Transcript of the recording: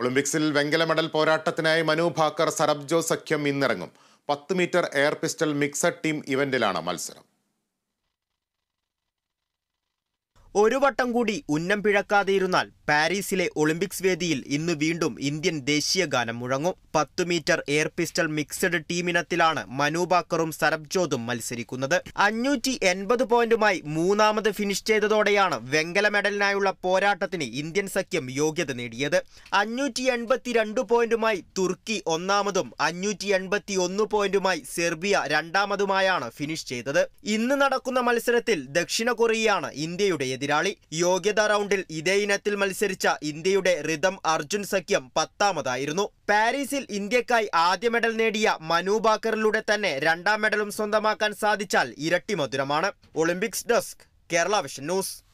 ഒളിമ്പിക്സിൽ വെങ്കല മെഡൽ പോരാട്ടത്തിനായി മനു ഭാക്കർ സരബ്ജോ സഖ്യം ഇന്നിറങ്ങും പത്ത് metre air pistol mixed team ഇവന്റിലാണ് മത്സരം ഒരു വട്ടം കൂടി ഉന്നം പിഴക്കാതെ ഇരുന്നാൽ പാരീസിലെ ഒളിമ്പിക്സ് വേദിയിൽ ഇന്ന് വീണ്ടും ഇന്ത്യൻ ദേശീയ ഗാനം മുഴങ്ങും പത്ത് മീറ്റർ എയർ പിസ്റ്റൾ മിക്സഡ് ടീമിനത്തിലാണ് മനുബാക്കറും സരബ്ജോതും മത്സരിക്കുന്നത് അഞ്ഞൂറ്റി എൺപത് പോയിന്റുമായി മൂന്നാമത് ഫിനിഷ് ചെയ്തതോടെയാണ് വെങ്കല മെഡലിനായുള്ള പോരാട്ടത്തിന് ഇന്ത്യൻ സഖ്യം യോഗ്യത നേടിയത് അഞ്ഞൂറ്റി എൺപത്തിരണ്ട് പോയിന്റുമായി തുർക്കി ഒന്നാമതും അഞ്ഞൂറ്റി എൺപത്തി ഒന്ന് പോയിന്റുമായി സെർബിയ രണ്ടാമതുമായാണ് ഫിനിഷ് ചെയ്തത് ഇന്ന് നടക്കുന്ന മത്സരത്തിൽ ദക്ഷിണ കൊറിയയാണ് ഇന്ത്യയുടെ എതിരാളി യോഗ്യതാ റൗണ്ടിൽ ഇതേ ഇനത്തിൽ മത്സരം മത്സരിച്ച ഇന്ത്യയുടെ റിതം അർജുൻ സഖ്യം പത്താമതായിരുന്നു പാരീസിൽ ഇന്ത്യക്കായി ആദ്യ മെഡൽ നേടിയ മനു ബാക്കറിലൂടെ തന്നെ രണ്ടാം മെഡലും സ്വന്തമാക്കാൻ സാധിച്ചാൽ ഇരട്ടി മധുരമാണ് Olympics desk Kerala vision news